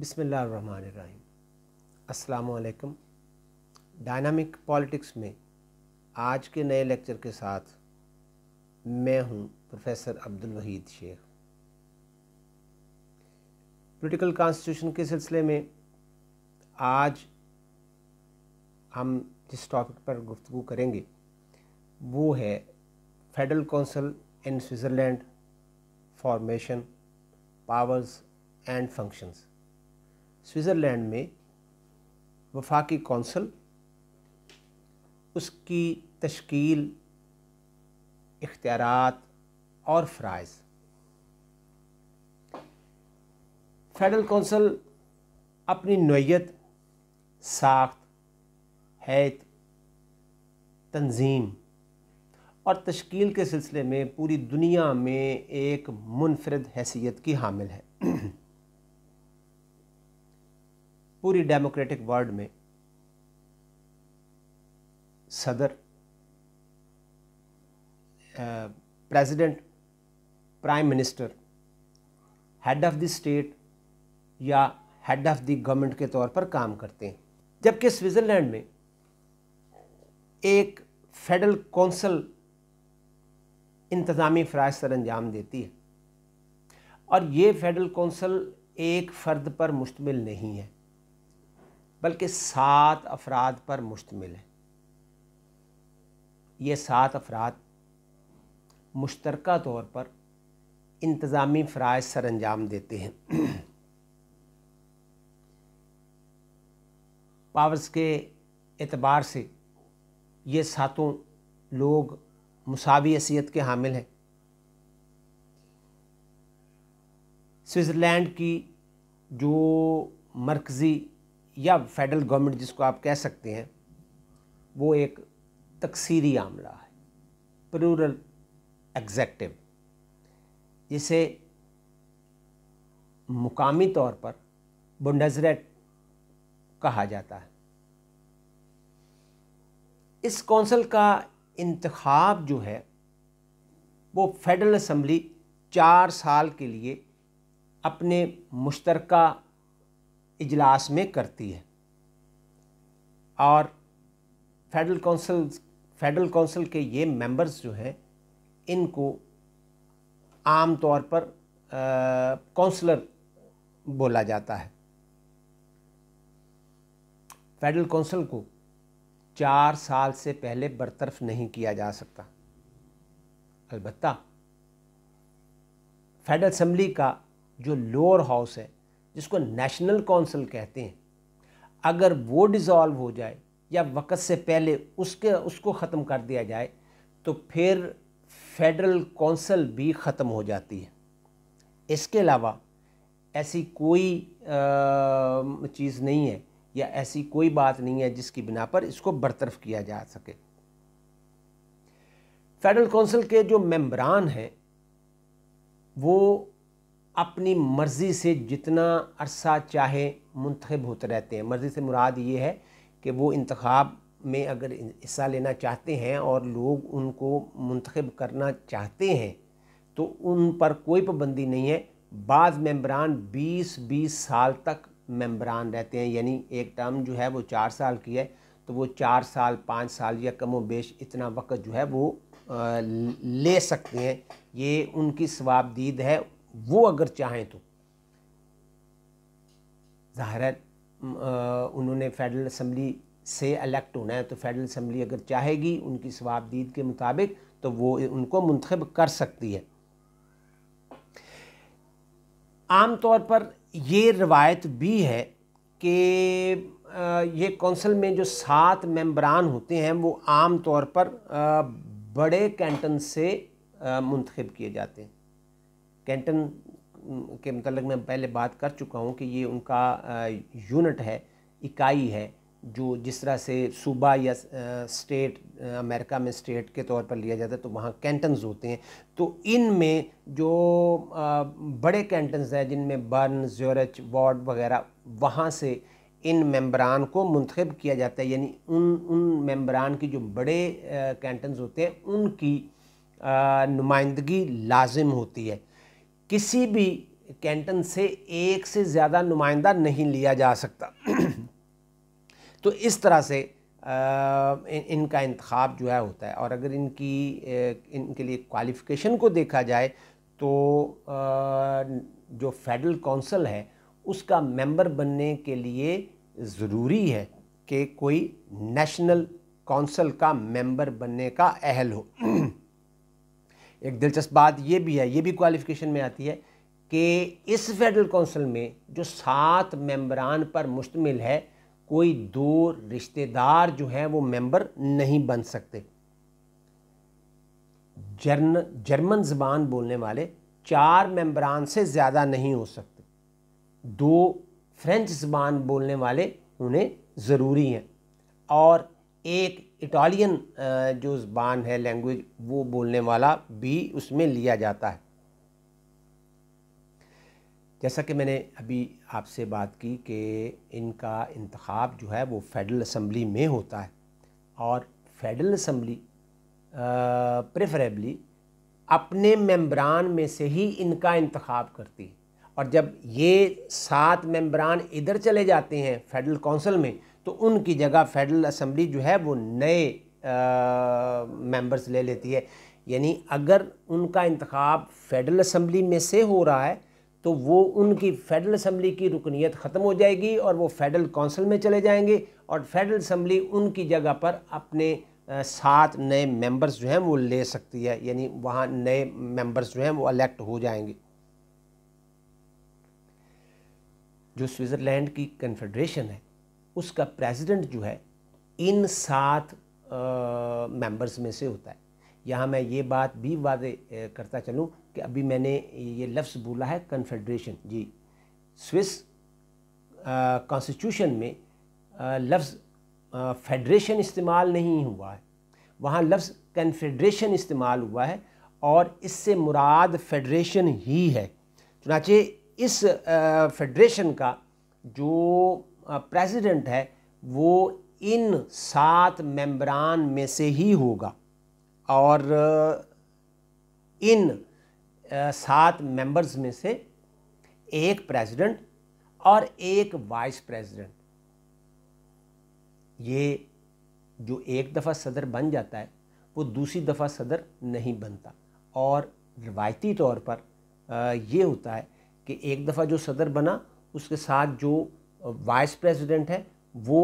बिसमीम अलकुम dynamic politics में आज के नए लेक्चर के साथ मैं हूं professor Abdul Waheed Sheikh political constitution के सिलसिले में आज हम जिस टॉपिक पर गुफ्तु करेंगे वो है federal council in Switzerland formation powers and functions Switzerland में वफाकी कौंसल उसकी तश्कील इख्तियारात और फ़राइज़ फेडरल कौंसल अपनी नोयत साख्त हैत तंजीम और तश्कील के सिलसिले में पूरी दुनिया में एक मुनफरद हैसियत की हामिल है पूरी डेमोक्रेटिक वर्ल्ड में सदर president prime minister head of the state या हेड ऑफ़ द गवर्नमेंट के तौर पर काम करते हैं जबकि स्विट्ज़रलैंड में एक फेडरल कौंसल इंतज़ामी फ़राज सर अंजाम देती है और ये फेडरल कौंसल एक फ़र्द पर मुश्तमिल नहीं है बल्कि सात अफराद पर मुश्तमिल है ये सात अफराद मुश्तरक तौर पर इंतज़ामी फ़राज सर अंजाम देते हैं पावर्स के अतबार से ये सातों लोग मसावी हैसीत के हामिल हैं स्विट्ज़रलैंड की जो मरकज़ी या फेडरल गवर्नमेंट जिसको आप कह सकते हैं वो एक तकसीरी आमला है प्रूरल एग्जेक्टिव जिसे मुकामी तौर पर बुंडजरेट कहा जाता है इस कौंसल का इंतखब जो है वो फेडरल असम्बली चार साल के लिए अपने मुश्तरका इजलास में करती है और फेडरल काउंसिल फेडरल काउंसिल के ये मेंबर्स जो हैं इनको आम तौर पर काउंसलर बोला जाता है फेडरल काउंसिल को चार साल से पहले बरतरफ नहीं किया जा सकता अलबत्ता फेडरल असम्बली का जो लोअर हाउस है जिसको नेशनल कौंसिल कहते हैं अगर वो डिज़ोल्व हो जाए या वक़्त से पहले उसके उसको ख़त्म कर दिया जाए तो फिर फेडरल कौंसिल भी ख़त्म हो जाती है इसके अलावा ऐसी कोई चीज़ नहीं है या ऐसी कोई बात नहीं है जिसकी बिना पर इसको बरतरफ किया जा सके फेडरल कौंसिल के जो मेम्बरान हैं वो अपनी मर्ज़ी से जितना अरसा चाहे मुंतब होते रहते हैं मर्ज़ी से मुराद ये है कि वो इंतखब में अगर हिस्सा लेना चाहते हैं और लोग उनको मंतखब करना चाहते हैं तो उन पर कोई पाबंदी नहीं है बाद मेम्बरान 20-20 साल तक मेम्बरान रहते हैं यानी एक टर्म जो है वो चार साल की है तो वो चार साल पाँच साल या कम बेश इतना वक्त जो है वो ले सकते हैं ये उनकी स्वाबदीद है वो अगर चाहें तो ज़ाहिर उन्होंने फेडरल असम्बली से अलेक्ट होना है तो फेडरल असम्बली अगर चाहेगी उनकी स्वाबदीद के मुताबिक तो वो उनको मंतखब कर सकती है आम तौर पर ये रवायत भी है कि ये कौंसिल में जो सात मेंबरान होते हैं वो आम तौर पर बड़े कैंटन से मुंतखब किए जाते हैं कैंटन के मतलब मैं पहले बात कर चुका हूँ कि ये उनका यूनिट है इकाई है जो जिस तरह से सूबा या स्टेट अमेरिका में स्टेट के तौर पर लिया जाता है तो वहाँ कैंटन्स होते हैं तो इन में जो बड़े कैंटन्स हैं जिनमें बर्न ज्योरच वार्ड वगैरह वहाँ से इन मेम्बरान को मंतखब किया जाता है यानी उन उन मेम्बरान की जो बड़े कैंटन्स होते हैं उनकी नुमाइंदगी लाजिम होती है किसी भी कैंटन से एक से ज़्यादा नुमाइंदा नहीं लिया जा सकता तो इस तरह से आ, इन, इनका इंतखब जो है होता है और अगर इनकी इनके लिए क्वालिफ़िकेशन को देखा जाए तो आ, जो फेडरल कौंसल है उसका मेंबर बनने के लिए ज़रूरी है कि कोई नेशनल कौंसल का मेंबर बनने का अहल हो एक दिलचस्प बात ये भी है ये भी क्वालिफिकेशन में आती है कि इस फेडरल काउंसिल में जो सात मेंबरान पर मुश्तमिल है कोई दो रिश्तेदार जो हैं वो मेंबर नहीं बन सकते जर्न जर्मन ज़बान बोलने वाले चार मेंबरान से ज़्यादा नहीं हो सकते दो फ्रेंच ज़बान बोलने वाले उन्हें ज़रूरी हैं और एक इटालियन जो ज़बान है लैंग्वेज वो बोलने वाला भी उसमें लिया जाता है जैसा कि मैंने अभी आपसे बात की कि इनका इंतखब जो है वो फेडरल असम्बली में होता है और फेडरल असम्बली प्रेफरेबली अपने मेम्बरान में से ही इनका इंतखब करती है और जब ये सात मेम्बरान इधर चले जाते हैं फेडरल कौंसिल में तो उनकी जगह फेडरल असम्बली जो है वो नए मेंबर्स ले लेती है यानी अगर उनका इंतखब फेडरल असम्बली में से हो रहा है तो वो उनकी फेडरल असम्बली की रुकनीत ख़त्म हो जाएगी और वो फेडरल काउंसिल में चले जाएंगे और फेडरल असम्बली उनकी जगह पर अपने सात नए मेंबर्स जो हैं वो ले सकती है यानी वहाँ नए मेंबर्स जो हैं वो अलेक्ट हो जाएंगे जो स्विट्ज़रलैंड की कन्फेडरेशन है उसका प्रेसिडेंट जो है इन सात मेंबर्स में से होता है यहाँ मैं ये बात भी वादे करता चलूँ कि अभी मैंने ये लफ्ज़ बोला है कन्फेडरेशन जी स्विस कॉन्स्टिट्यूशन में लफ्ज़ फेडरेशन इस्तेमाल नहीं हुआ है वहाँ लफ्ज़ कन्फेडरेशन इस्तेमाल हुआ है और इससे मुराद फेडरेशन ही है चुनाचे इस फेडरेशन का जो प्रेसिडेंट है वो इन सात मेंबरान में से ही होगा और इन सात मेंबर्स में से एक प्रेसिडेंट और एक वाइस प्रेसिडेंट ये जो एक दफ़ा सदर बन जाता है वो दूसरी दफ़ा सदर नहीं बनता और रिवायती तौर पर ये होता है कि एक दफ़ा जो सदर बना उसके साथ जो वाइस प्रेसिडेंट है वो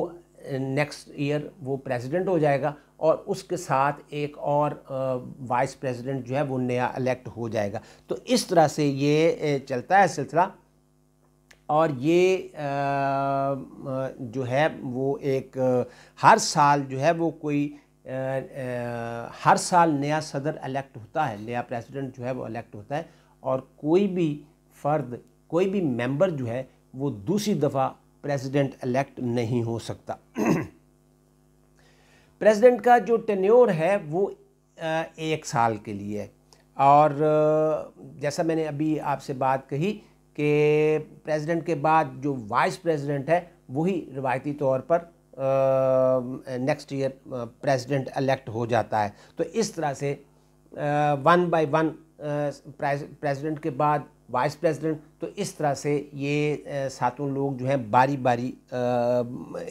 नेक्स्ट ईयर वो प्रेसिडेंट हो जाएगा और उसके साथ एक और वाइस प्रेसिडेंट जो है वो नया इलेक्ट हो जाएगा तो इस तरह से ये चलता है सिलसिला और ये जो है वो एक हर साल जो है वो कोई हर साल नया सदर इलेक्ट होता है नया प्रेसिडेंट जो है वो इलेक्ट होता है और कोई भी फ़र्द कोई भी मेंबर जो है वो दूसरी दफ़ा प्रेसिडेंट इलेक्ट नहीं हो सकता प्रेसिडेंट का जो टेन्योर है वो एक साल के लिए और जैसा मैंने अभी आपसे बात कही कि प्रेसिडेंट के बाद जो वाइस प्रेसिडेंट है वही रिवायती तौर पर नेक्स्ट ईयर प्रेसिडेंट इलेक्ट हो जाता है तो इस तरह से वन बाय वन प्रेसिडेंट के बाद वाइस प्रेसिडेंट तो इस तरह से ये सातों लोग जो हैं बारी बारी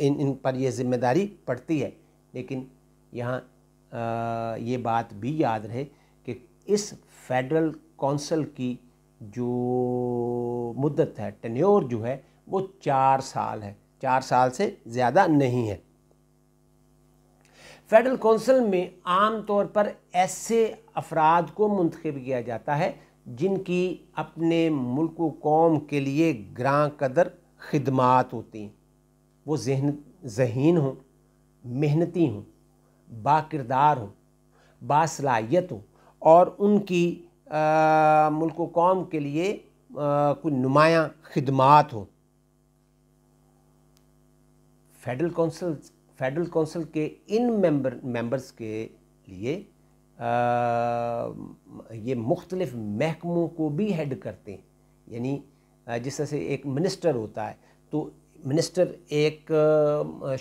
इन इन पर ये जिम्मेदारी पड़ती है लेकिन यहाँ ये बात भी याद रहे कि इस फेडरल कौंसल की जो मुद्दत है टन्योर जो है वो चार साल है चार साल से ज़्यादा नहीं है फेडरल कौंसिल में आम तौर पर ऐसे अफराद को मंतखब किया जाता है जिनकी अपने मुल्क कौम के लिए ग्रां कदर खदमात होती हैं वो जहन जहीन हों मेहनती हों बादार हों बासलाहियत हों और उनकी आ, मुल्क कौम के लिए कोई नुमाया खदमात हों फेडरल कौंसिल फेडरल काउंसिल के इन मेंबर मेंबर्स के लिए आ, ये मुख्तलिफ महकमों को भी हेड करते हैं यानी जिस तरह से एक मिनिस्टर होता है तो मिनिस्टर एक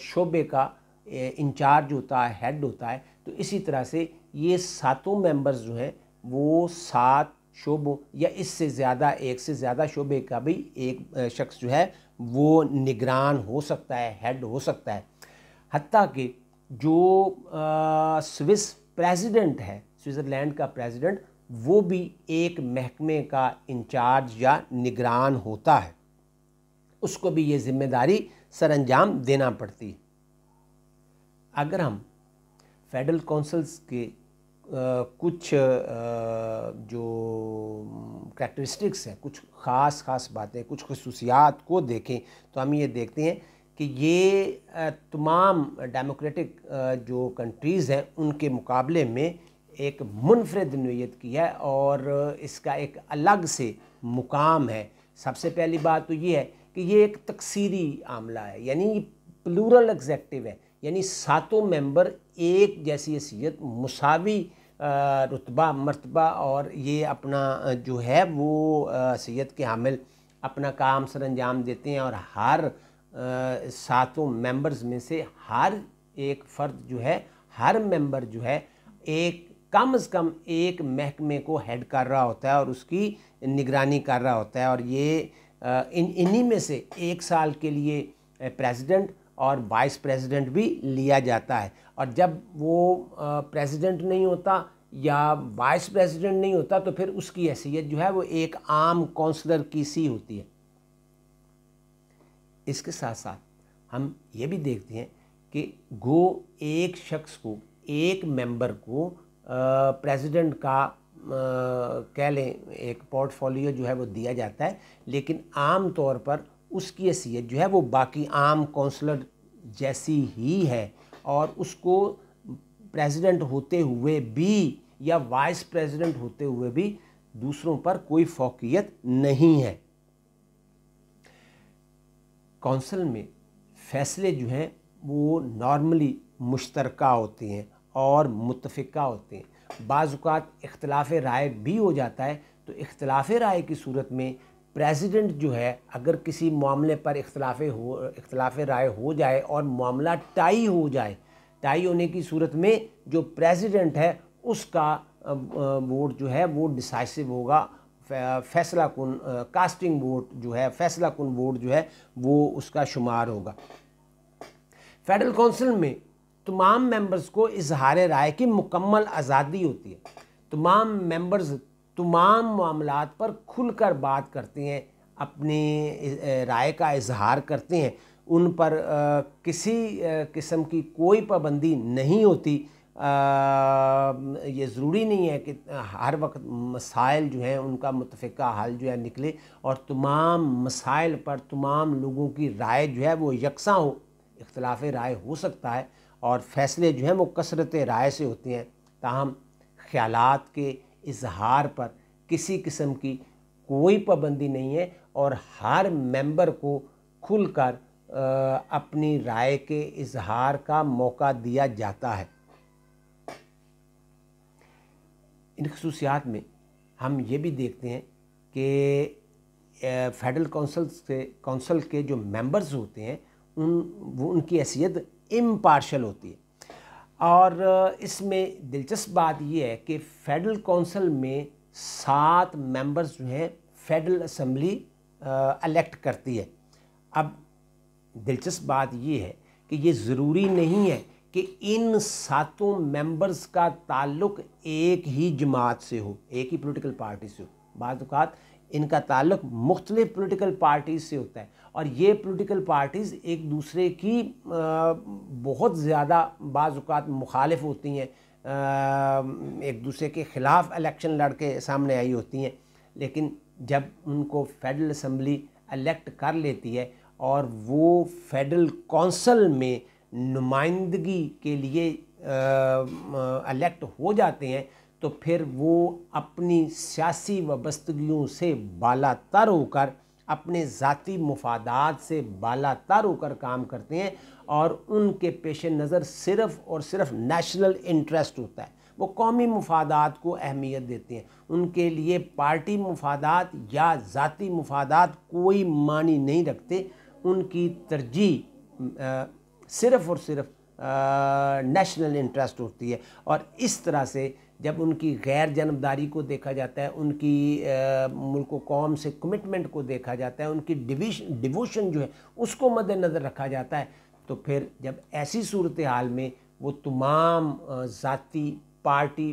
शोबे का इंचार्ज होता है हेड होता है तो इसी तरह से ये सातों मेंबर्स जो हैं वो सात शोबों या इससे ज़्यादा एक से ज़्यादा शोबे का भी एक शख्स जो है वो निगरान हो सकता है हेड हो सकता है हती कि जो स्विस प्रेसिडेंट है स्विट्ज़रलैंड का प्रेसिडेंट वो भी एक महकमे का इंचार्ज या निगरान होता है उसको भी ये ज़िम्मेदारी सर अंजाम देना पड़ती है अगर हम फेडरल काउंसल्स के आ, कुछ आ, जो करेक्टरिस्टिक्स हैं कुछ ख़ास ख़ास बातें कुछ खसूसियात को देखें तो हम ये देखते हैं कि ये तमाम डेमोक्रेटिक जो कंट्रीज़ हैं उनके मुकाबले में एक मुनफरद नोयत की है और इसका एक अलग से मुकाम है सबसे पहली बात तो ये है कि ये एक तकसीरी आमला है यानी प्लूरल एग्जेक्टिव है यानी सातों मेंबर एक जैसी हैसीत मसावी रुतबा मरतबा और ये अपना जो है वो सैद के हामिल अपना काम सर अंजाम देते हैं और हर सातों मेंबर्स में से हर एक फ़र्द जो है हर मेंबर जो है एक कम से कम एक महकमे को हेड कर रहा होता है और उसकी निगरानी कर रहा होता है और ये इन इन्हीं में से एक साल के लिए प्रेसिडेंट और वाइस प्रेसिडेंट भी लिया जाता है और जब वो प्रेसिडेंट नहीं होता या वाइस प्रेसिडेंट नहीं होता तो फिर उसकी हैसियत जो है वो एक आम काउंसलर की सी होती है इसके साथ साथ हम ये भी देखते हैं कि गो एक शख्स को एक मेंबर को प्रेसिडेंट का कह लें एक पोर्टफोलियो जो है वो दिया जाता है लेकिन आम तौर पर उसकी हैसियत जो है वो बाकी आम काउंसलर जैसी ही है और उसको प्रेसिडेंट होते हुए भी या वाइस प्रेसिडेंट होते हुए भी दूसरों पर कोई फोकियत नहीं है काउंसिल में फैसले जो हैं वो नॉर्मली मुश्तरक होते हैं और मुतफ़ा होते हैं बाज़ात इख्तलाफ राय भी हो जाता है तो इख्तलाफ राय की सूरत में प्रेसिडेंट जो है अगर किसी मामले पर इख्तलाफ हो इख्तलाफ राय हो जाए और मामला टाई हो जाए टाई होने की सूरत में जो प्रेसिडेंट है उसका वोट जो है वो डिसाइसिव होगा फैसला कन कास्टिंग वोट जो है फैसला कन वोट जो है वो उसका शुमार होगा फेडरल कौंसिल में तमाम मेंबर्स को इजहार राय की मुकम्मल आज़ादी होती है तमाम मेंबर्स तमाम मामला पर खुलकर बात करते हैं अपनी राय का इजहार करते हैं उन पर आ, किसी किस्म की कोई पाबंदी नहीं होती ये ज़रूरी नहीं है कि हर वक्त मसाइल जो हैं उनका मुतफ़ा हल जो है निकले और तमाम मसाइल पर तमाम लोगों की राय जो है वो यकसा हो इख्तलाफ राय हो सकता है और फैसले जो हैं वो कसरत राय से होते हैं ताहम ख्याल के इजहार पर किसी किस्म की कोई पाबंदी नहीं है और हर मेंबर को खुलकर अपनी राय के इजहार का मौका दिया जाता है इन खसूसियात में हम ये भी देखते हैं कि फेडरल कौंसल से कौंसल के जो मेंबर्स होते हैं उन वो उनकी हैसियत इम्पार्शल होती है और इसमें दिलचस्प बात यह है कि फेडरल कौंसल में सात मेंबर्स जो हैं फेडरल असम्बली इलेक्ट करती है अब दिलचस्प बात यह है कि ये ज़रूरी नहीं है कि इन सातों मेंबर्स का ताल्लुक एक ही जमात से हो एक ही पॉलिटिकल पार्टी से हो बाज़ात तो इनका ताल्लुक मुख्तलिफ पोलिटिकल पार्टीज़ से होता है और ये पोलिटिकल पार्टीज़ एक दूसरे की बहुत ज़्यादा बाज़ात मुखालिफ होती हैं एक दूसरे के ख़िलाफ़ इलेक्शन लड़के सामने आई होती हैं लेकिन जब उनको फेडरल असम्बली इलेक्ट कर लेती है और वो फेडरल कौंसल में नुमाइंदगी के लिए इलेक्ट हो जाते हैं तो फिर वो अपनी सियासी वबस्तगियों से बाला तर होकर अपने ज़ाती मफादात से बाला तर होकर काम करते हैं और उनके पेश नज़र सिर्फ़ और सिर्फ नेशनल इंटरेस्ट होता है वो कौमी मफादात को अहमियत देते हैं उनके लिए पार्टी मफादात या ज़ाती मफादात कोई मानी नहीं रखते उनकी तरजीह सिर्फ़ और सिर्फ नेशनल इंटरेस्ट होती है और इस तरह से जब उनकी गैर जन्मदारी को देखा जाता है उनकी आ, मुल्क कौम से कमिटमेंट को देखा जाता है उनकी डिविश डिवोशन जो है उसको मद्देनज़र रखा जाता है तो फिर जब ऐसी सूरत हाल में वो तमाम ज़ाति पार्टी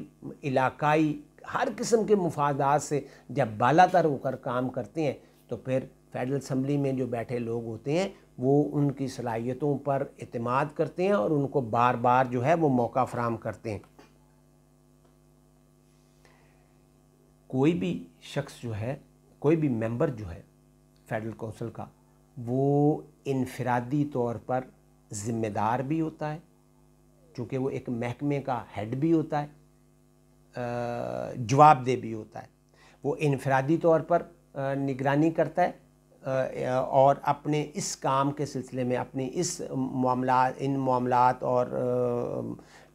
इलाकाई हर किस्म के मुफादात से जब बाला तर होकर काम करते हैं तो फिर फेडरल असम्बली में जो बैठे लोग होते हैं वो उनकी सलाहियतों पर अतमाद करते हैं और उनको बार बार जो है वो मौका फ्राहम करते हैं कोई भी शख्स जो है कोई भी मेंबर जो है फेडरल कौंसिल का वो इनफरादी तौर पर ज़िम्मेदार भी होता है चूँकि वो एक महकमे का हेड भी होता है जवाबदेह भी होता है वो इनफरादी तौर पर निगरानी करता है और अपने इस काम के सिलसिले में अपनी इस मामला इन मामला और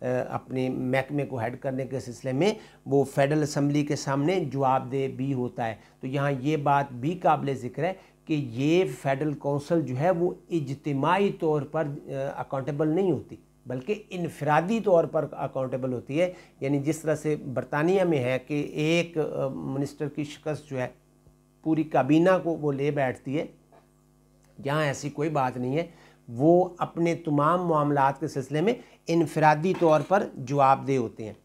अपने महकमे को हेड करने के सिलसिले में वो फेडरल असम्बली के सामने जवाबदेह भी होता है तो यहाँ ये बात भी काबिल ज़िक्र है कि ये फेडरल कौंसल जो है वो इजतमाही तौर पर अकाउंटेबल नहीं होती बल्कि इनफरादी तौर पर अकाउंटेबल होती है यानी जिस तरह से बरतानिया में है कि एक मिनिस्टर की शिकस्त जो है पूरी काबीना को वो ले बैठती है जहाँ ऐसी कोई बात नहीं है वो अपने तमाम मामला के सिलसिले में इनफरादी तौर पर जवाबदेह होते हैं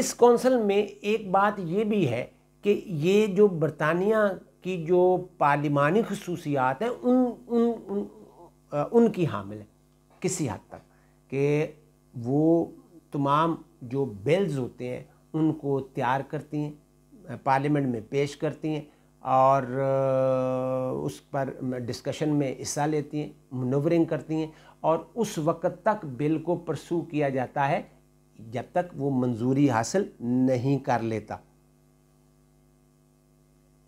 इस कौंसल में एक बात ये भी है कि ये जो बरतानिया की जो पार्लिमानी खसूसियात हैं उन उन, उन उनकी हामिल है किसी हद तक कि वो तमाम जो बिल्स होते हैं उनको तैयार करती हैं पार्लियामेंट में पेश करती हैं और उस पर डिस्कशन में हिस्सा लेती हैं मनोवरिंग करती हैं और उस वक़्त तक बिल को प्रसू किया जाता है जब तक वो मंजूरी हासिल नहीं कर लेता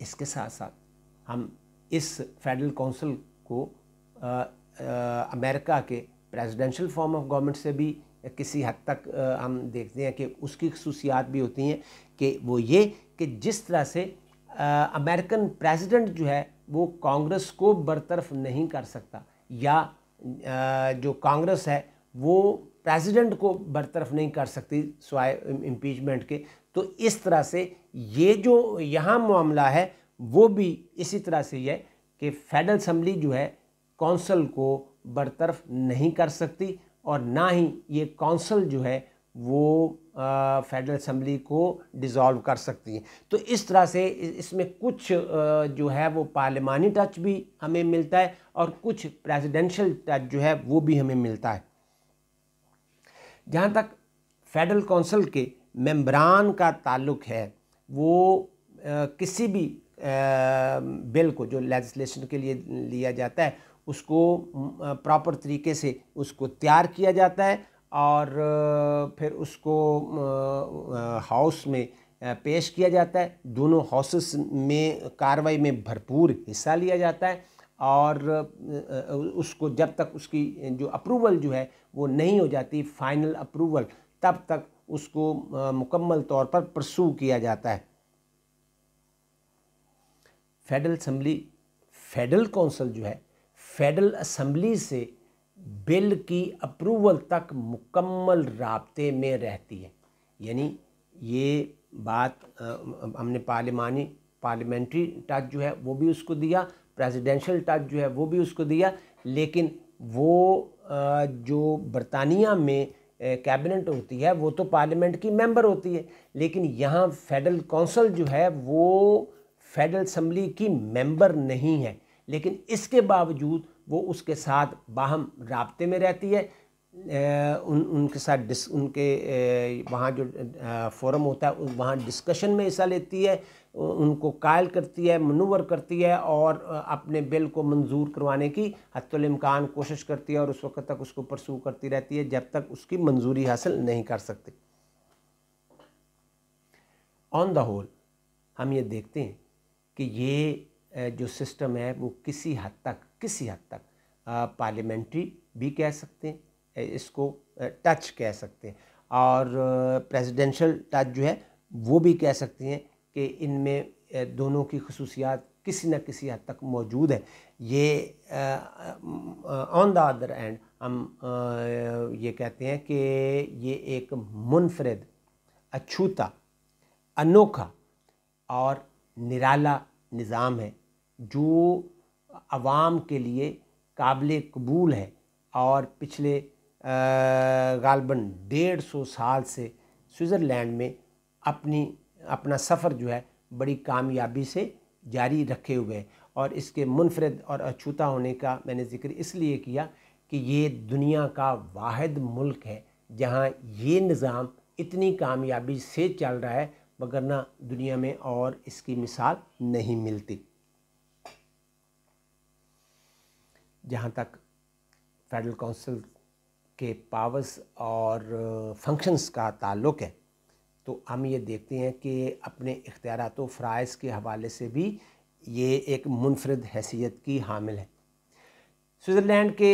इसके साथ साथ हम इस फेडरल काउंसिल को आ, आ, अमेरिका के प्रेसिडेंशियल फॉर्म ऑफ गवर्नमेंट से भी किसी हद तक आ, हम देखते हैं कि उसकी खसूसियात भी होती हैं कि वो ये कि जिस तरह से अमेरिकन प्रेसिडेंट जो है वो कांग्रेस को बरतरफ नहीं कर सकता या जो कांग्रेस है वो प्रेसिडेंट को बरतरफ नहीं कर सकती स्वाय इम्पीचमेंट के तो इस तरह से ये जो यहाँ मामला है वो भी इसी तरह से ही है कि फेडरल असम्बली जो है कौंसल को बरतरफ नहीं कर सकती और ना ही ये कौंसल जो है वो फेडरल असम्बली को डिज़ोल्व कर सकती हैं तो इस तरह से इसमें कुछ जो है वो पार्लियामानी टच भी हमें मिलता है और कुछ प्रेसिडेंशियल टच जो है वो भी हमें मिलता है जहाँ तक फेडरल कौंसिल के मेम्बरान का ताल्लुक है वो किसी भी बिल को जो लेजिस्लेशन के लिए लिया जाता है उसको प्रॉपर तरीके से उसको तैयार किया जाता है और फिर उसको हाउस में पेश किया जाता है दोनों हाउसेस में कार्रवाई में भरपूर हिस्सा लिया जाता है और उसको जब तक उसकी जो अप्रूवल जो है वो नहीं हो जाती फाइनल अप्रूवल तब तक उसको मुकम्मल तौर पर प्रसू किया जाता है फेडरल असम्बली फेडरल कौंसल जो है फेडरल असम्बली से बिल की अप्रूवल तक मुकम्मल रबते में रहती है यानी ये बात हमने पार्लिमानी पार्लियामेंट्री टच जो है वो भी उसको दिया प्रेसिडेंशियल टच जो है वो भी उसको दिया लेकिन वो जो बरतानिया में कैबिनेट होती है वो तो पार्लियामेंट की मेंबर होती है लेकिन यहाँ फेडरल कौंसल जो है वो फेडरल असम्बली की मेंबर नहीं है लेकिन इसके बावजूद वो उसके साथ बाहम रबते में रहती है उन उनके साथ डिस उनके वहाँ जो फोरम होता है वहाँ डिस्कशन में हिस्सा लेती है उनको कायल करती है मनूवर करती है और अपने बिल को मंजूर करवाने की हतमकान कोशिश करती है और उस वक्त तक उसको परसू करती रहती है जब तक उसकी मंजूरी हासिल नहीं कर सकते ऑन द होल हम ये देखते हैं कि ये जो सिस्टम है वो किसी हद तक किसी हद तक पार्लियामेंट्री भी कह सकते हैं इसको टच कह सकते हैं और प्रेसिडेंशियल टच जो है वो भी कह सकते हैं कि इनमें दोनों की खसूसियात किसी न किसी हद तक मौजूद है ये ऑन द अदर एंड हम ये कहते हैं कि ये एक मुनफरद अछूता अनोखा और निराला निज़ाम है जो आवाम के लिए काबिल कबूल है और पिछले गालबन डेढ़ सौ साल से स्विट्ज़रलैंड में अपनी अपना सफ़र जो है बड़ी कामयाबी से जारी रखे हुए हैं और इसके मुनफरद और अछूता होने का मैंने ज़िक्र इसलिए किया कि ये दुनिया का वाद मुल्क है जहाँ ये निज़ाम इतनी कामयाबी से चल रहा है वगरना दुनिया में और इसकी मिसाल नहीं मिलती जहाँ तक फेडरल काउंसिल के पावर्स और फंक्शंस का ताल्लुक़ है तो हम ये देखते हैं कि अपने इख्तियारत फ़्राइज के हवाले से भी ये एक मुनफरद हैसियत की हामिल है स्विट्ज़रलैंड के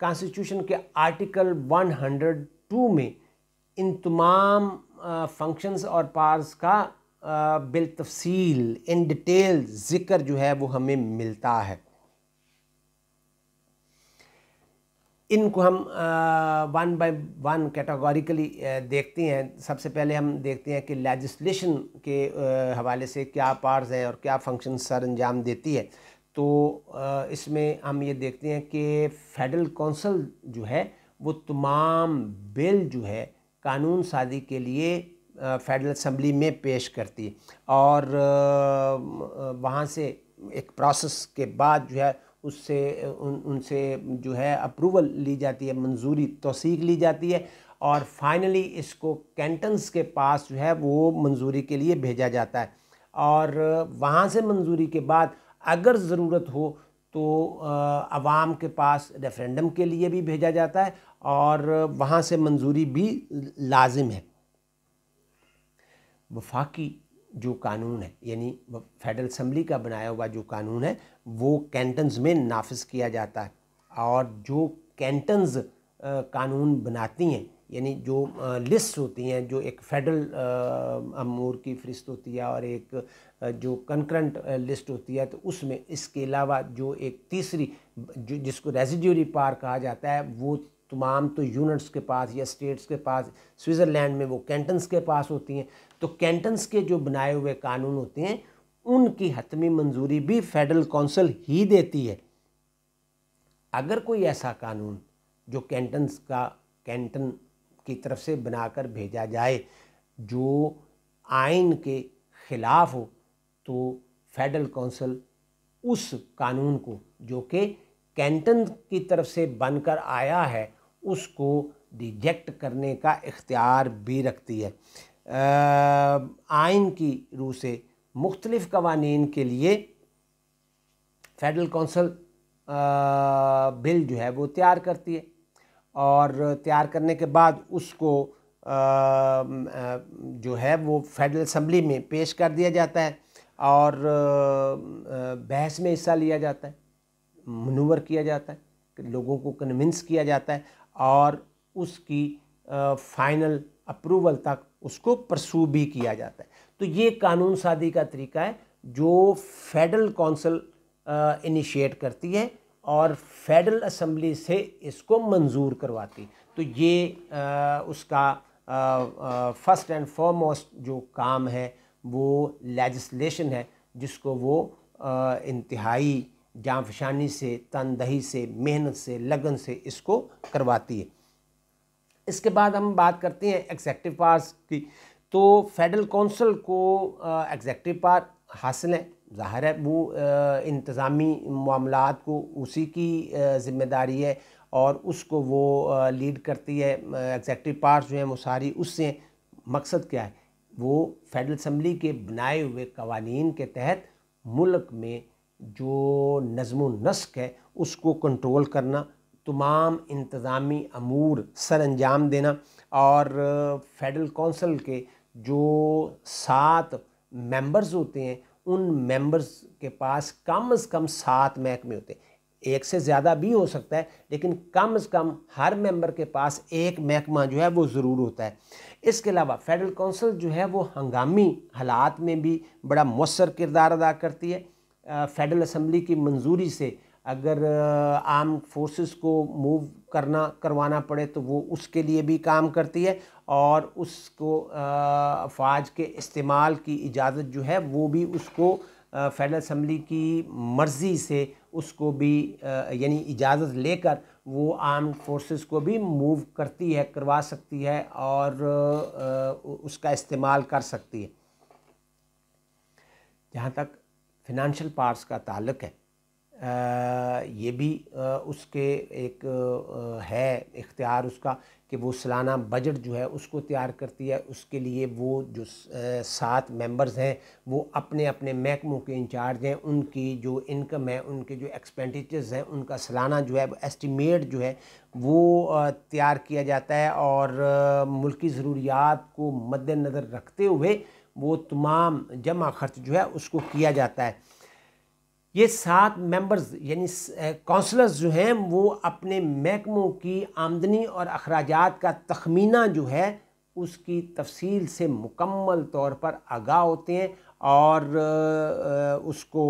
कॉन्स्टिट्यूशन के आर्टिकल 102 में इन तमाम फंक्शंस और पार्स का बिल तफसील इन डिटेल ज़िक्र जो है वो हमें मिलता है इनको हम वन बाय वन कैटेगोरिकली देखते हैं सबसे पहले हम देखते हैं कि लेजिस्लेशन के हवाले से क्या पार्ट्स हैं और क्या फंक्शन सर अंजाम देती है तो इसमें हम ये देखते हैं कि फेडरल कौंसल जो है वो तमाम बिल जो है कानून शादी के लिए फेडरल असम्बली में पेश करती है और वहाँ से एक प्रोसेस के बाद जो है उससे उन उनसे जो है अप्रूवल ली जाती है मंजूरी तोसीक ली जाती है और फाइनली इसको कैंटन्स के पास जो है वो मंजूरी के लिए भेजा जाता है और वहाँ से मंजूरी के बाद अगर ज़रूरत हो तो आवाम के पास रेफरेंडम के लिए भी भेजा जाता है और वहाँ से मंजूरी भी लाजिम है वफाकी जो कानून है यानी फेडरल असम्बली का बनाया हुआ जो कानून है वो कैंटन्स में नाफिज किया जाता है और जो कैंटन्स कानून बनाती हैं यानी जो लिस्ट होती हैं जो एक फेडरल अमूर की फहरिस्त होती है और एक जो कंक्रंट लिस्ट होती है तो उसमें इसके अलावा जो एक तीसरी जो जिसको रेजिड्यूरी पार कहा जाता है वो तमाम तो यूनिट्स के पास या स्टेट्स के पास स्विट्ज़रलैंड में वो कैंटन्स के पास होती हैं तो कैंटन्स के जो बनाए हुए कानून होते हैं उनकी हतमी मंजूरी भी फेडरल कौंसिल ही देती है अगर कोई ऐसा कानून जो कैंटन्स का कैंटन की तरफ से बनाकर भेजा जाए जो आइन के ख़िलाफ़ हो तो फेडरल कौंसिल उस कानून को जो कि कैंटन की तरफ से बनकर आया है उसको डिजेक्ट करने का इख्तियार भी रखती है आइन की रूह से मुख्तलिफ़ कवानी के लिए फेडरल कौंसल बिल जो है वो तैयार करती है और तैयार करने के बाद उसको आ, जो है वो फेडरल असम्बली में पेश कर दिया जाता है और बहस में हिस्सा लिया जाता है मनूवर किया जाता है लोगों को कन्विंस किया जाता है और उसकी फाइनल अप्रूवल तक उसको प्रसू भी किया जाता है तो ये कानून शादी का तरीका है जो फेडरल काउंसिल इनिशिएट करती है और फेडरल असम्बली से इसको मंजूर करवाती तो ये आ, उसका फर्स्ट एंड फॉरमोस्ट जो काम है वो लेजिस्लेशन है जिसको वो इंतहाई जाफशानी से तनदही से मेहनत से लगन से इसको करवाती है इसके बाद हम बात करते हैं एग्जैक्टिव पास की तो फेडरल कौंसल को एग्जैक्टिव पार हासिल है ज़ाहिर है वो इंतज़ामी मामला को उसी की जिम्मेदारी है और उसको वो लीड करती है एग्जैक्टिव पार्ट जो है वो सारी उससे मकसद क्या है वो फेडरल असम्बली के बनाए हुए कवानीन के तहत मुल्क में जो नज़म नस्क है उसको कंट्रोल करना तमाम इंतज़ामी अमूर सर अंजाम देना और फेडरल कौंसल के जो सात मेंबर्स होते हैं उन मेंबर्स के पास कम से कम सात महकमे होते हैं एक से ज़्यादा भी हो सकता है लेकिन कम से कम हर मेंबर के पास एक महकमा जो है वो ज़रूर होता है इसके अलावा फेडरल काउंसिल जो है वो हंगामी हालात में भी बड़ा मौसर किरदार अदा करती है फेडरल असम्बली की मंजूरी से अगर आर्म फोर्सेस को मूव करना करवाना पड़े तो वो उसके लिए भी काम करती है और उसको अफवाज के इस्तेमाल की इजाज़त जो है वो भी उसको फेडरल असम्बली की मर्ज़ी से उसको भी यानी इजाज़त लेकर वो आर्म फोर्सेस को भी मूव करती है करवा सकती है और उसका इस्तेमाल कर सकती है जहाँ तक फिनंशियल पार्ट्स का ताल्लुक है आ, ये भी आ, उसके एक आ, है इख्तियार उसका कि वो सालाना बजट जो है उसको तैयार करती है उसके लिए वो जो सात मेंबर्स हैं वो अपने अपने महकमों के इंचार्ज हैं उनकी जो इनकम है उनके जो एक्सपेंडिचर्स हैं उनका सालाना जो है एस्टिमेट जो है वो तैयार किया जाता है और मुल्की ज़रूरियात को मद्दनज़र रखते हुए वो तमाम जमा खर्च जो है उसको किया जाता है ये सात मेंबर्स यानी काउंसलर्स जो हैं वो अपने महकमों की आमदनी और अखराज का तखमीना जो है उसकी तफसील से मुकम्मल तौर पर आगाह होते हैं और उसको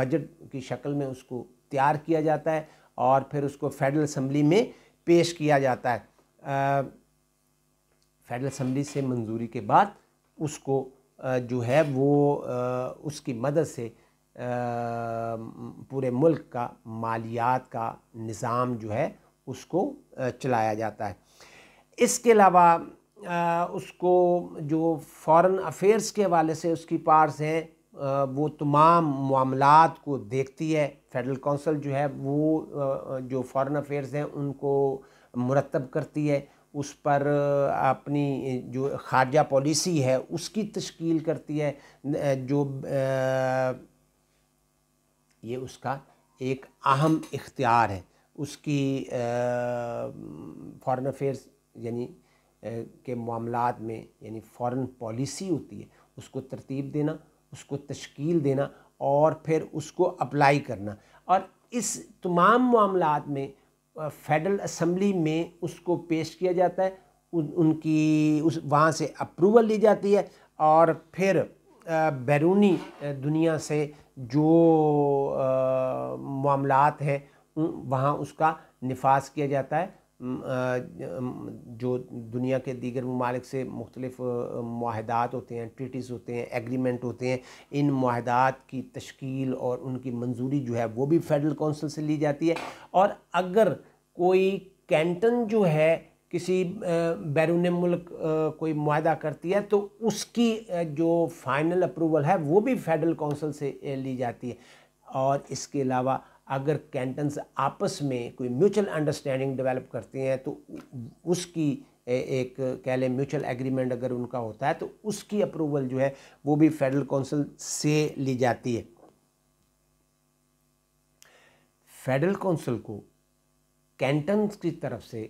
बजट की शक्ल में उसको तैयार किया जाता है और फिर उसको फेडरल असम्बली में पेश किया जाता है फेडरल असम्बली से मंजूरी के बाद उसको जो है वो उसकी मदद से पूरे मुल्क का मालियात का निज़ाम जो है उसको चलाया जाता है इसके अलावा उसको जो फॉरेन अफेयर्स के हवाले से उसकी पार्स हैं वो तमाम मामलात को देखती है फेडरल कौंसल जो है वो जो फॉरेन अफेयर्स हैं उनको मुरतब करती है उस पर अपनी जो खारजा पॉलिसी है उसकी तश्कील करती है जो ये उसका एक अहम इख्तियार है उसकी फॉरेन अफेयर्स यानी के मामला में यानी फॉरेन पॉलिसी होती है उसको तरतीब देना उसको तश्कील देना और फिर उसको अप्लाई करना और इस तमाम मामला में फेडरल असम्बली में उसको पेश किया जाता है उन, उनकी उस वहाँ से अप्रूवल ली जाती है और फिर बैरूनी दुनिया से जो मामलात हैं वहाँ उसका निफास किया जाता है जो दुनिया के दीगर ममालिक से मुख्तलिफ माहदात होते हैं ट्रीटीज़ होते हैं एग्रीमेंट होते हैं इन माहदात की तश्कील और उनकी मंजूरी जो है वो भी फेडरल कौंसिल से ली जाती है और अगर कोई कैंटन जो है किसी बैरून मुल्क कोई माहा करती है तो उसकी जो फाइनल अप्रूवल है वो भी फेडरल कौंसिल से ली जाती है और इसके अलावा अगर कैंटन्स आपस में कोई म्यूचुअल अंडरस्टैंडिंग डेवलप करते हैं तो उसकी एक कह लें म्यूचुअल एग्रीमेंट अगर उनका होता है तो उसकी अप्रूवल जो है वो भी फेडरल काउंसिल से ली जाती है फेडरल काउंसिल को कैंटन्स की तरफ से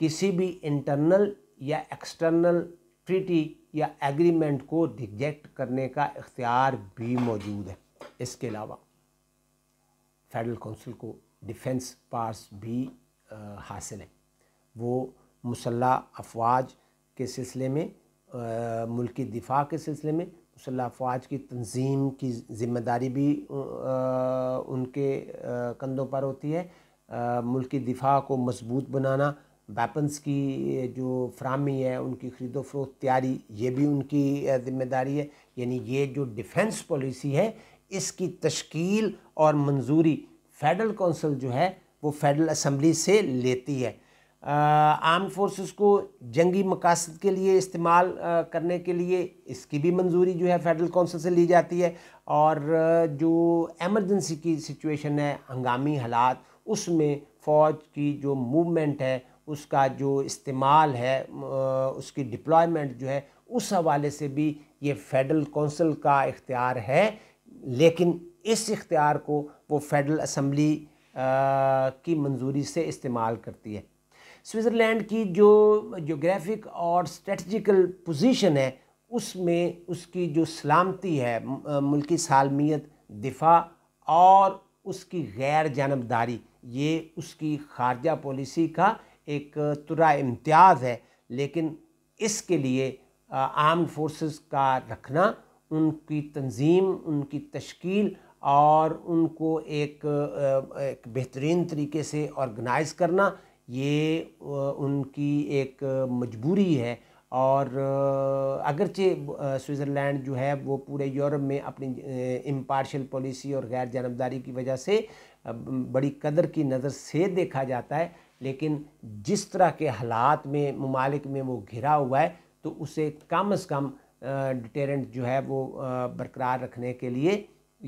किसी भी इंटरनल या एक्सटर्नल ट्रीटी या एग्रीमेंट को रिजेक्ट करने का इख्तियार भी मौजूद है इसके अलावा फेडरल काउंसिल को डिफेंस पार्स भी हासिल हैं वो मुसल्ह अफवाज के सिलसिले में मुल्की दिफा के सिलसिले में मुसल्ह अफवाज की तंजीम की ज़िम्मेदारी भी उनके कंधों पर होती है मुल्की दिफा को मजबूत बनाना वेपन्स की जो फ्राहमी है उनकी खरीदो फरोख तैयारी ये भी उनकी ज़िम्मेदारी है यानी ये जो डिफेंस पॉलिसी है इसकी तश्कील और मंजूरी फेडरल कौंसिल जो है वो फेडरल असम्बली से लेती है आर्म फोर्सेस को जंगी मकासद के लिए इस्तेमाल करने के लिए इसकी भी मंजूरी जो है फेडरल कौंसिल से ली जाती है और जो एमरजेंसी की सिचुएशन है हंगामी हालात उसमें फ़ौज की जो मूवमेंट है उसका जो इस्तेमाल है उसकी डिप्लॉयमेंट जो है उस हवाले से भी ये फेडरल कौंसिल का इख्तियार है लेकिन इस इख्तियार को वो फेडरल असम्बली की मंजूरी से इस्तेमाल करती है स्विट्ज़रलैंड की जो जोग्राफिक और स्ट्रेटजिकल पोजीशन है उसमें उसकी जो सलामती है मुल्की सालमियत दिफा और उसकी गैर जानबदारी ये उसकी खारजा पॉलिसी का एक तुरा इम्तियाज़ है लेकिन इसके लिए आर्म फोर्सेस का रखना उनकी तंजीम उनकी तश्कील और उनको एक, एक बेहतरीन तरीके से ऑर्गेनाइज़ करना ये उनकी एक मजबूरी है और अगरचे स्विट्ज़रलैंड जो है वो पूरे यूरोप में अपनी इम्पार्शल पॉलिसी और गैर जानबदारी की वजह से बड़ी कदर की नज़र से देखा जाता है लेकिन जिस तरह के हालात में ममालिक में वो घिरा हुआ है तो उसे कम अज़ कम डिटेरेंट जो है वो बरकरार रखने के लिए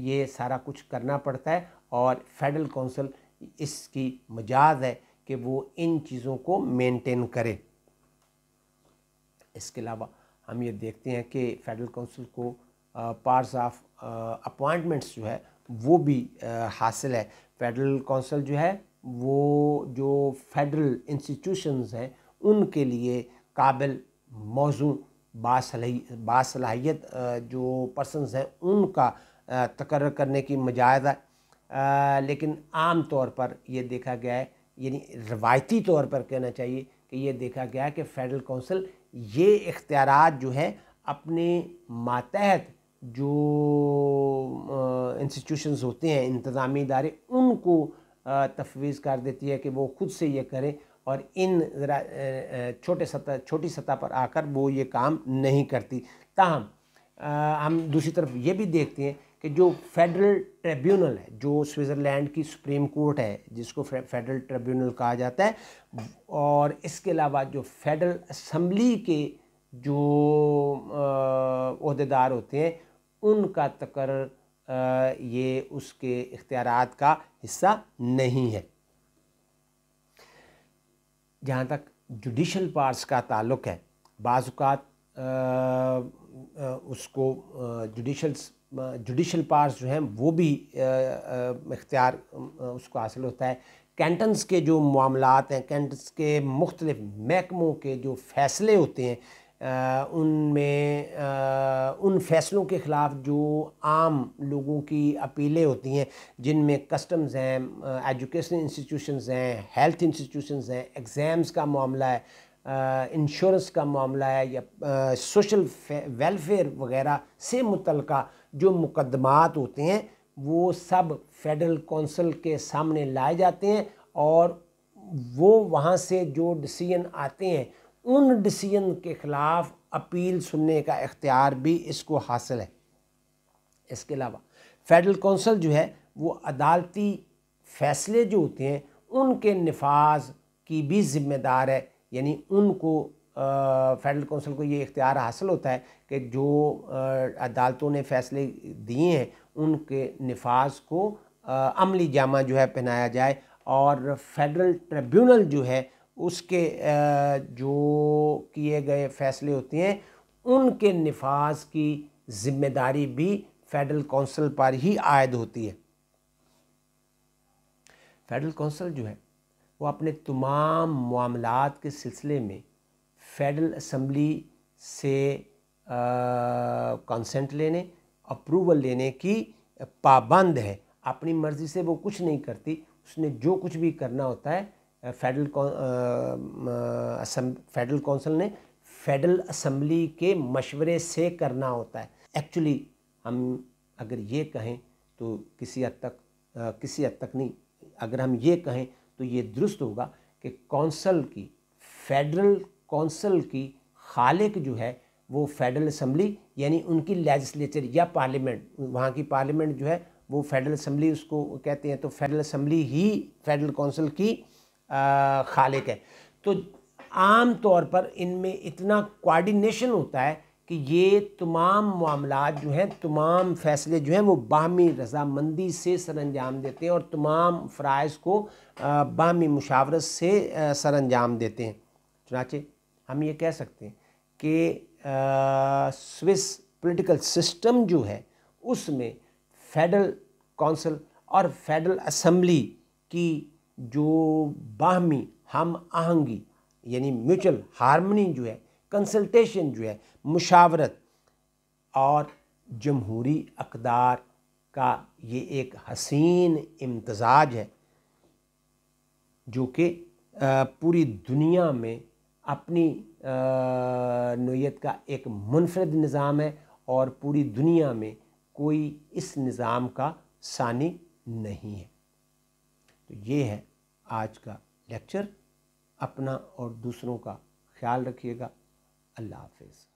ये सारा कुछ करना पड़ता है और फेडरल काउंसिल इसकी मजाज है कि वो इन चीज़ों को मेंटेन करे इसके अलावा हम ये देखते हैं कि फेडरल काउंसिल को पार्स ऑफ अपॉइंटमेंट्स जो है वो भी आ, हासिल है फेडरल काउंसिल जो है वो जो फेडरल इंस्टीट्यूशंस हैं उनके लिए काबिल मौजू बासलाहियत जो पर्सनस हैं उनका तकर करने की मजाज है लेकिन आम तौर पर यह देखा गया है यानी रवायती तौर पर कहना चाहिए कि यह देखा गया है कि फेडरल कौंसिल ये इख्तियार जो है अपने मातहत जो इंस्टीट्यूशंस होते हैं इंतज़ामी इदारे उनको तफवीज़ कर देती है कि वो खुद से ये करें और इन छोटे सतह छोटी सतह पर आकर वो ये काम नहीं करती ताहम हम दूसरी तरफ ये भी देखते हैं कि जो फेडरल ट्रिब्यूनल है जो स्विट्ज़रलैंड की सुप्रीम कोर्ट है जिसको फेडरल ट्रिब्यूनल कहा जाता है और इसके अलावा जो फेडरल असम्बली के जो अहदेदार होते हैं उनका तकर ये उसके इख्तियार का हिस्सा नहीं है जहाँ तक जुडिशल पार्ट्स का ताल्लुक है बाज़ात उसको जुडिशल जुडिशल पार्ट्स जो हैं वो भी इख्तियार उसको हासिल होता है कैंटन्स के जो मामलात हैं कैंटन्स के मुख्तलिफ महकमों के जो फ़ैसले होते हैं उनमें उन फैसलों के ख़िलाफ़ जो आम लोगों की अपीलें होती हैं जिनमें कस्टम्स हैं एजुकेशन इंस्टीट्यूशंस हैं हेल्थ इंस्टीट्यूशंस हैं एग्ज़ाम्स का मामला है इंश्योरेंस का मामला है या सोशल वेलफेयर वगैरह से मुतल जो मुकदमात होते हैं वो सब फेडरल कौंसल के सामने लाए जाते हैं और वो वहाँ से जो डिसीजन आते हैं उन डिसीजन के ख़िलाफ़ अपील सुनने का इख्तियार भी इसको हासिल है इसके अलावा फेडरल कौंसल जो है वो अदालती फ़ैसले जो होते हैं उनके नफाज की भी ज़िम्मेदार है यानी उनको फेडरल कौंसल को ये इख्तियार हासिल होता है कि जो आ, अदालतों ने फ़ैसले दिए हैं उनके नफाज को आ, अमली जामा जो है पहनाया जाए और फेडरल ट्रिब्यूनल जो है उसके जो किए गए फैसले होते हैं उनके नफाज की जिम्मेदारी भी फेडरल कौंसिल पर ही आयद होती है फेडरल कौंसिल जो है वो अपने तमाम मामला के सिलसिले में फेडरल असम्बली से कंसेंट लेने अप्रूवल लेने की पाबंद है अपनी मर्ज़ी से वो कुछ नहीं करती उसने जो कुछ भी करना होता है फेडरल फेडरल कौंसिल ने फेडरल असम्बली के मशवरे से करना होता है एक्चुअली हम अगर ये कहें तो किसी हद तक आ, किसी हद तक नहीं अगर हम ये कहें तो ये दुरुस्त होगा कि कौंसल की फेडरल कौंसल की खालिक जो है वो फेडरल असम्बली यानी उनकी लेजिस्लेचर या पार्लियामेंट वहाँ की पार्लियामेंट जो है वो फेडरल असम्बली उसको कहते हैं तो फेडरल असम्बली ही फेडरल कौंसिल की खालिक है तो आम तौर पर इनमें इतना कोऑर्डिनेशन होता है कि ये तमाम मामला जो हैं तमाम फ़ैसले जो हैं वो बामी रजामंदी से सर अंजाम देते हैं और तमाम फ़राइज़ को बाहमी मुशावरत से सर अंजाम देते हैं चुनाचे हम ये कह सकते हैं कि स्विस पॉलिटिकल सिस्टम जो है उसमें फेडरल काउंसिल और फेडरल असम्बली की जो बाहमी हम आहंगी यानी म्यूचुअल हारमनी जो है कंसल्टेशन जो है मुशावरत और जमहूरी अकदार का ये एक हसीन इम्तजाज है जो कि पूरी दुनिया में अपनी नोयत का एक मुनफरद निज़ाम है और पूरी दुनिया में कोई इस निज़ाम का सानी नहीं है तो ये है आज का लेक्चर अपना और दूसरों का ख्याल रखिएगा अल्लाह हाफिज़